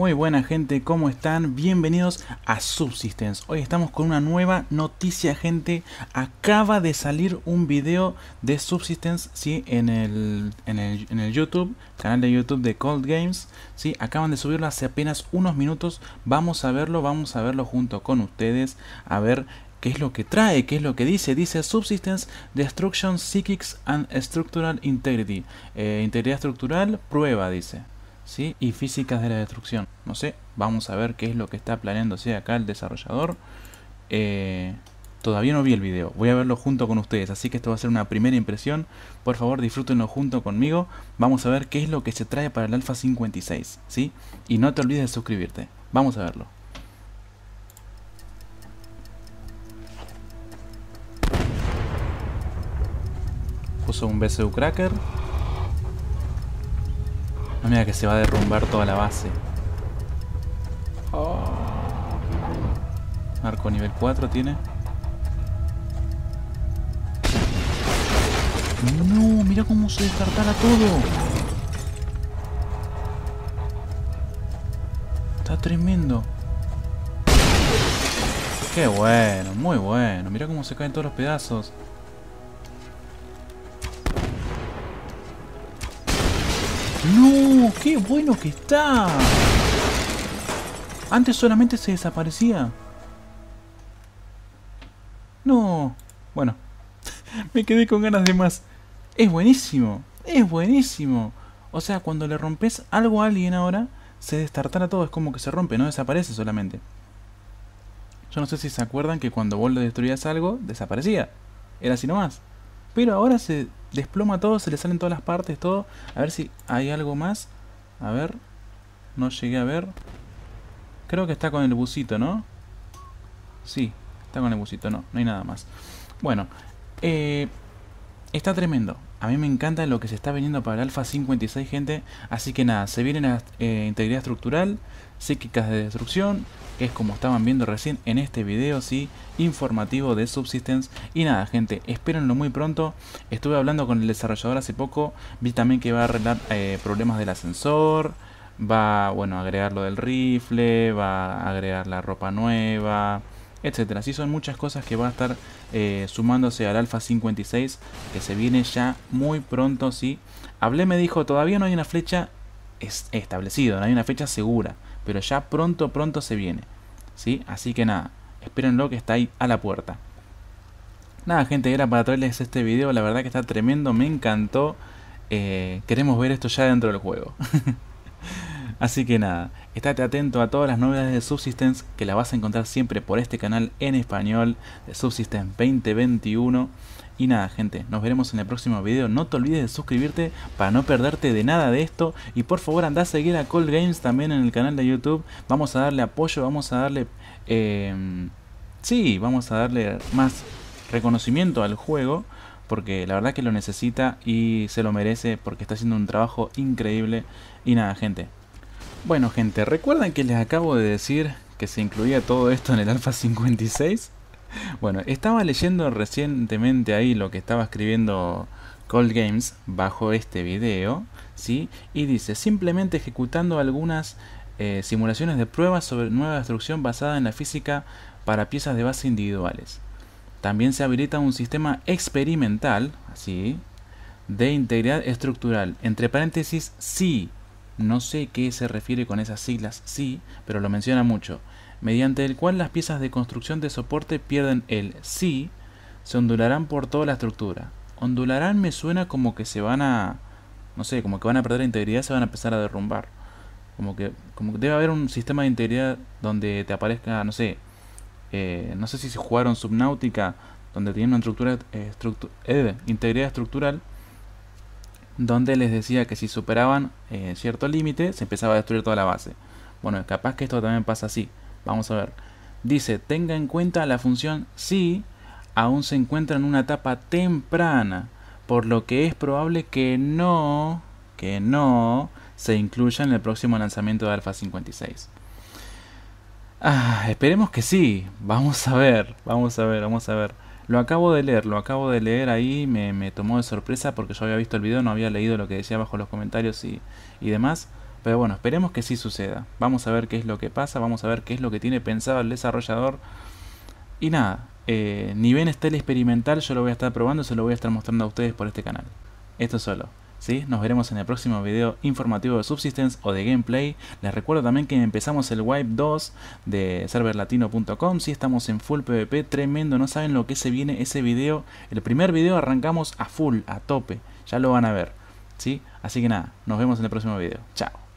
Muy buena gente, ¿cómo están? Bienvenidos a Subsistence. Hoy estamos con una nueva noticia, gente. Acaba de salir un video de Subsistence, ¿sí? En el, en el, YouTube, canal de YouTube de Cold Games, ¿sí? Acaban de subirlo hace apenas unos minutos. Vamos a verlo, vamos a verlo junto con ustedes. A ver qué es lo que trae, qué es lo que dice. Dice Subsistence, Destruction, Psychics and Structural Integrity. Eh, integridad estructural, prueba, dice y físicas de la destrucción. No sé, vamos a ver qué es lo que está planeándose acá el desarrollador. Eh, todavía no vi el video, voy a verlo junto con ustedes, así que esto va a ser una primera impresión. Por favor, disfrútenlo junto conmigo. Vamos a ver qué es lo que se trae para el Alpha 56, ¿sí? Y no te olvides de suscribirte. Vamos a verlo. Puso un BCU Cracker. No mira que se va a derrumbar toda la base. Oh. Arco nivel 4 tiene. No, mira cómo se descartara todo. Está tremendo. Qué bueno, muy bueno. Mira cómo se caen todos los pedazos. ¡No! ¡Qué bueno que está! Antes solamente se desaparecía. No. Bueno. Me quedé con ganas de más. Es buenísimo. Es buenísimo. O sea, cuando le rompes algo a alguien ahora, se destartara todo. Es como que se rompe, no desaparece solamente. Yo no sé si se acuerdan que cuando vos le destruías algo, desaparecía. Era así nomás. Pero ahora se Desploma todo, se le salen todas las partes, todo. A ver si hay algo más. A ver. No llegué a ver. Creo que está con el busito, ¿no? Sí, está con el busito, no, no hay nada más. Bueno, eh, está tremendo. A mí me encanta lo que se está viniendo para el Alpha 56, gente. Así que nada, se viene la eh, integridad estructural, psíquicas de destrucción, que es como estaban viendo recién en este video, sí, informativo de Subsistence. Y nada, gente, espérenlo muy pronto. Estuve hablando con el desarrollador hace poco, vi también que va a arreglar eh, problemas del ascensor, va, bueno, a agregar lo del rifle, va a agregar la ropa nueva, etcétera. Sí, son muchas cosas que va a estar eh, sumándose al alfa 56 que se viene ya muy pronto. Sí, hablé, me dijo, todavía no hay una flecha es establecida, no hay una fecha segura pero ya pronto, pronto se viene. ¿Sí? Así que nada, espérenlo que está ahí a la puerta. Nada, gente, era para traerles este video, la verdad que está tremendo, me encantó. Eh, queremos ver esto ya dentro del juego. Así que nada. Estate atento a todas las novedades de Subsistence que la vas a encontrar siempre por este canal en español de Subsistence 2021. Y nada gente, nos veremos en el próximo video. No te olvides de suscribirte para no perderte de nada de esto. Y por favor anda a seguir a Cold Games también en el canal de YouTube. Vamos a darle apoyo, vamos a darle... Em, sí, vamos a darle más reconocimiento al juego porque la verdad que lo necesita y se lo merece porque está haciendo un trabajo increíble. Y nada, gente, bueno gente, ¿recuerdan que les acabo de decir que se incluía todo esto en el Alpha 56? Bueno, estaba leyendo recientemente ahí lo que estaba escribiendo Cold Games bajo este video, ¿sí? Y dice, simplemente ejecutando algunas eh, simulaciones de pruebas sobre nueva destrucción basada en la física para piezas de base individuales. También se habilita un sistema experimental, así, de integridad estructural, entre paréntesis, sí, no sé qué se refiere con esas siglas, sí, pero lo menciona mucho, mediante el cual las piezas de construcción de soporte pierden el sí, se ondularán por toda la estructura. Ondularán me suena como que se van a, no sé, como que van a perder integridad, se van a empezar a derrumbar. Como que, como que debe haber un sistema de integridad donde te aparezca, no sé, eh, no sé si se jugaron subnáutica, donde tienen una estructura, eh, eh, integridad estructural donde les decía que si superaban eh, cierto límite se empezaba a destruir toda la base. Bueno, capaz que esto también pasa así. Vamos a ver. Dice, tenga en cuenta la función si aún se encuentra en una etapa temprana, por lo que es probable que no, que no se incluya en el próximo lanzamiento de Alpha 56. Ah, esperemos que sí. Vamos a ver, vamos a ver, vamos a ver. Lo acabo de leer, lo acabo de leer ahí, me, me, tomó de sorpresa porque yo había visto el video, no había leído lo que decía bajo los comentarios y, y demás. Pero bueno, esperemos que sí suceda. Vamos a ver qué es lo que pasa, vamos a ver qué es lo que tiene pensado el desarrollador. Y nada, eh, ni bien esté el experimental, yo lo voy a estar probando, se lo voy a estar mostrando a ustedes por este canal. Esto solo. Nos veremos en el próximo video informativo de Subsistence o de gameplay. Les recuerdo también que empezamos el Wipe 2 de serverlatino.com, Si Estamos en full PvP, tremendo, no saben lo que se viene ese video. El primer video arrancamos a full, a tope, ya lo van a ver, ¿sí? Así que nada, nos vemos en el próximo video. Chao.